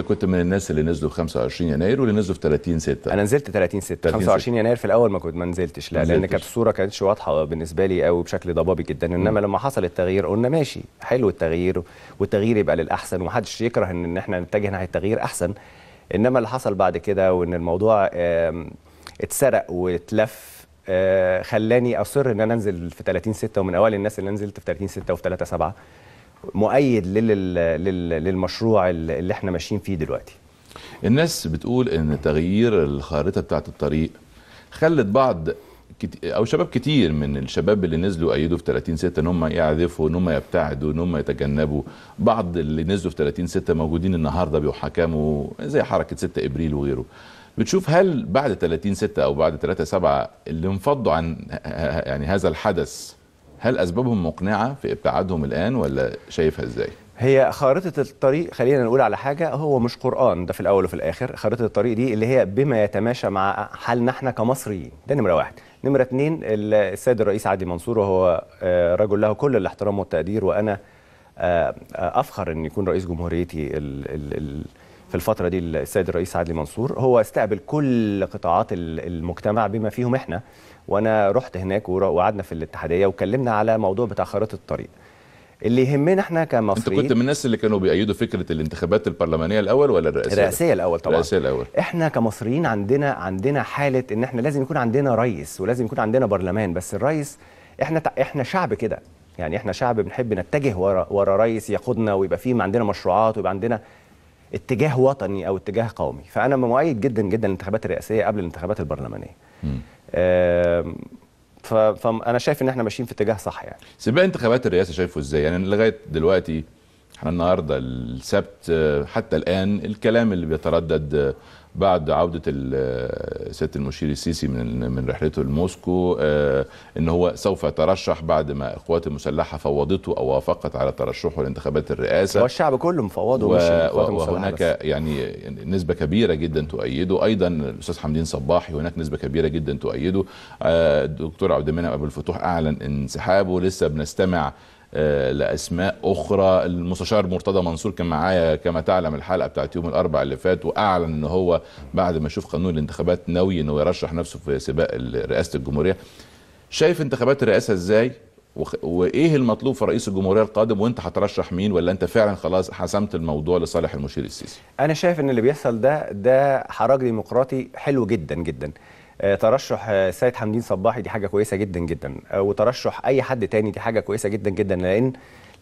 انت كنت من الناس اللي نزلوا في 25 يناير واللي نزلوا في 30 6 انا نزلت 30 6 25 يناير في الاول ما كنت ما نزلتش لا لان كانت الصوره كانتش واضحه بالنسبه لي قوي بشكل ضبابي جدا انما م. لما حصل التغيير قلنا ماشي حلو التغيير والتغيير يبقى للاحسن ومحدش يكره ان احنا نتجه ناحيه التغيير احسن انما اللي حصل بعد كده وان الموضوع اتسرق واتلف آه، خلاني اصر ان انا انزل في 30 6 ومن اوائل الناس اللي نزلت في 30 6 وفي 3 7 مؤيد للمشروع اللي احنا ماشيين فيه دلوقتي الناس بتقول ان تغيير الخارطه بتاعت الطريق خلت بعض او شباب كتير من الشباب اللي نزلوا ايدوا في 30 ستة ان هم يعذفوا ان هم يبتعدوا ان هم يتجنبوا بعض اللي نزلوا في 30 ستة موجودين النهارده بيحاكموا زي حركه 6 ابريل وغيره بتشوف هل بعد 30 ستة او بعد 3 7 اللي انفضوا عن يعني هذا الحدث هل اسبابهم مقنعه في ابتعادهم الان ولا شايفها ازاي؟ هي خارطة الطريق خلينا نقول على حاجة هو مش قرآن ده في الأول وفي الآخر خارطة الطريق دي اللي هي بما يتماشى مع حالنا احنا كمصريين ده نمرة واحد نمرة اتنين السيد الرئيس عادل منصور وهو آه، رجل له كل الاحترام والتقدير وأنا آه، آه، أفخر أن يكون رئيس جمهوريتي ال ال ال في الفترة دي السيد الرئيس عادل منصور هو استقبل كل قطاعات المجتمع بما فيهم احنا وانا رحت هناك وقعدنا في الاتحادية وكلمنا على موضوع بتاع خريطة الطريق اللي يهمنا احنا كمصريين انت كنت من الناس اللي كانوا بيأيدوا فكره الانتخابات البرلمانيه الاول ولا الرئاسيه؟ الرئاسيه الاول طبعا الرئاسيه الاول احنا كمصريين عندنا عندنا حاله ان احنا لازم يكون عندنا رئيس ولازم يكون عندنا برلمان بس الرئيس احنا احنا شعب كده يعني احنا شعب بنحب نتجه ورا ورا رئيس يقودنا ويبقى فيه عندنا مشروعات ويبقى عندنا اتجاه وطني او اتجاه قومي فانا مؤيد جدا جدا للانتخابات الرئاسيه قبل الانتخابات البرلمانيه فانا شايف ان احنا ماشيين في اتجاه صح يعني سباق انتخابات الرئاسه شايفه ازاي يعني لغايه دلوقتي احنا النهارده السبت حتى الان الكلام اللي بيتردد بعد عودة سيادة المشير السيسي من من رحلته لموسكو آه، ان هو سوف يترشح بعد ما القوات المسلحة فوضته او وافقت على ترشحه لانتخابات الرئاسة والشعب كله مفوضه و... مش وهناك يعني نسبة كبيرة جدا تؤيده ايضا الاستاذ حمدين صباحي هناك نسبة كبيرة جدا تؤيده الدكتور آه، عبد المنعم ابو الفتوح اعلن انسحابه لسه بنستمع آه، لاسماء اخرى المستشار مرتضى منصور كان معايا كما تعلم الحلقه بتاعت يوم الاربعاء اللي فات واعلن ان هو بعد ما يشوف قانون الانتخابات ناوي انه يرشح نفسه في سباق رئاسه الجمهوريه شايف انتخابات الرئاسه ازاي وايه المطلوب في رئيس الجمهوريه القادم وانت هترشح مين ولا انت فعلا خلاص حسمت الموضوع لصالح المشير السيسي انا شايف ان اللي بيحصل ده ده حراك ديمقراطي حلو جدا جدا آه، ترشح السيد آه، حمدين صباحي دي حاجه كويسه جدا جدا آه، وترشح اي حد تاني دي حاجه كويسه جدا جدا لان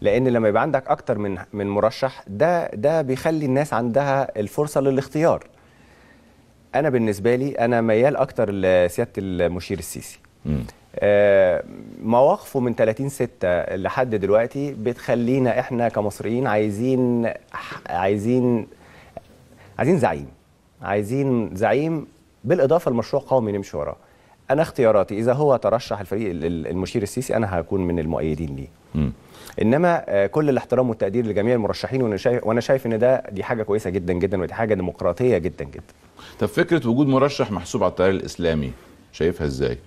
لان لما يبقى عندك اكتر من من مرشح ده ده بيخلي الناس عندها الفرصه للاختيار انا بالنسبه لي انا ميال اكتر لسياده المشير السيسي مواقفه من 30 6 لحد دلوقتي بتخلينا احنا كمصريين عايزين عايزين عايزين زعيم عايزين زعيم بالاضافه لمشروع قومي نمشي وراه انا اختياراتي اذا هو ترشح الفريق المشير السيسي انا هكون من المؤيدين ليه م. انما آه، كل الاحترام والتقدير لجميع المرشحين وانا شايف وانا شايف ان ده دي حاجه كويسه جدا جدا ودي حاجه ديمقراطيه جدا جدا طب فكره وجود مرشح محسوب على التيار الاسلامي شايفها ازاي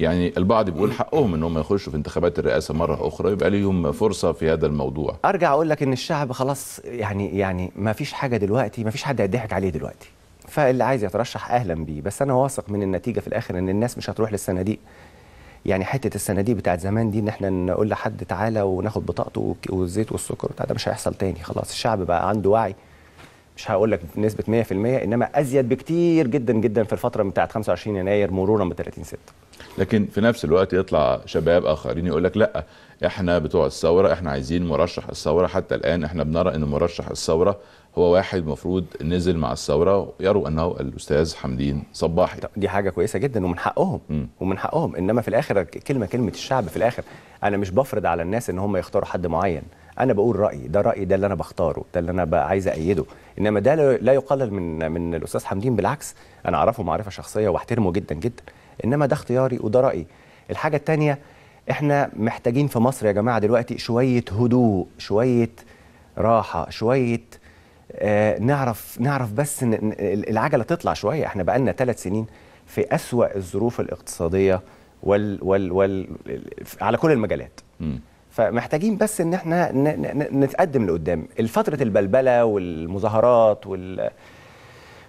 يعني البعض بيقول حقهم ان هم يخشوا في انتخابات الرئاسه مره اخرى يبقى ليهم فرصه في هذا الموضوع ارجع اقول لك ان الشعب خلاص يعني يعني ما فيش حاجه دلوقتي ما فيش حد هيضحك عليه دلوقتي فاللي عايز يترشح اهلا بيه بس انا واثق من النتيجه في الاخر ان الناس مش هتروح للصناديق يعني حته الصناديق بتاعت زمان دي ان احنا نقول لحد تعالى وناخد بطاقته والزيت والسكر بتاع ده مش هيحصل تاني خلاص الشعب بقى عنده وعي مش هقول لك بنسبه 100% انما ازيد بكتير جدا جدا في الفتره بتاعت 25 يناير مرورا ب 30 6 لكن في نفس الوقت يطلع شباب اخرين يقول لك لا احنا بتوع الثوره احنا عايزين مرشح الثوره حتى الان احنا بنرى ان مرشح الثوره هو واحد مفروض نزل مع الثوره يروا انه الاستاذ حمدين صباحي دي حاجه كويسه جدا ومن حقهم م. ومن حقهم انما في الاخر كلمه كلمه الشعب في الاخر انا مش بفرض على الناس ان هم يختاروا حد معين انا بقول رايي ده رايي ده اللي انا بختاره ده اللي انا عايز ايده انما ده لا يقلل من من الاستاذ حمدين بالعكس انا اعرفه معرفه شخصيه واحترمه جدا جدا انما ده اختياري وده رايي الحاجه الثانيه احنا محتاجين في مصر يا جماعه دلوقتي شويه هدوء شويه راحه شويه آه، نعرف نعرف بس العجله تطلع شويه احنا بقالنا ثلاث سنين في اسوا الظروف الاقتصاديه وال وال وال على كل المجالات م. فمحتاجين بس ان احنا نتقدم لقدام الفتره البلبله والمظاهرات وال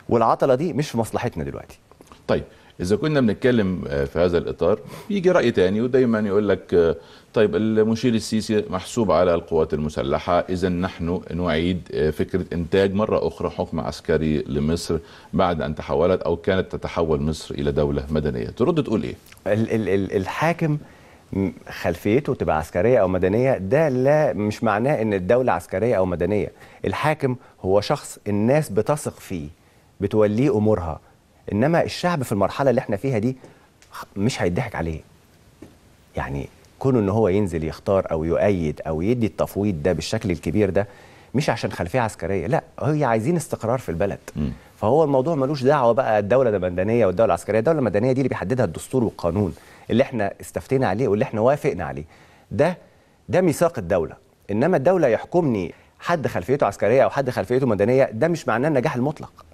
والعطله دي مش في مصلحتنا دلوقتي طيب اذا كنا بنتكلم آه، في هذا الاطار بيجي راي تاني ودايما يقول لك آه، طيب المشير السيسي محسوب على القوات المسلحه اذا نحن نعيد آه، فكره انتاج مره اخرى حكم عسكري لمصر بعد ان تحولت او كانت تتحول مصر الى دوله مدنيه ترد تقول ايه ال ال ال الحاكم خلفيته تبقى عسكريه او مدنيه ده لا مش معناه ان الدوله عسكريه او مدنيه الحاكم هو شخص الناس بتثق فيه بتوليه امورها انما الشعب في المرحله اللي احنا فيها دي مش هيضحك عليه يعني كونه ان هو ينزل يختار او يؤيد او يدي التفويض ده بالشكل الكبير ده مش عشان خلفيه عسكريه لا هي عايزين استقرار في البلد م. فهو الموضوع ملوش دعوه بقى الدوله ده مدنيه والدوله العسكريه الدوله المدنيه دي اللي بيحددها الدستور والقانون اللي احنا استفتينا عليه واللي احنا وافقنا عليه ده ده ميثاق الدوله انما الدوله يحكمني حد خلفيته عسكريه او حد خلفيته مدنيه ده مش معناه النجاح المطلق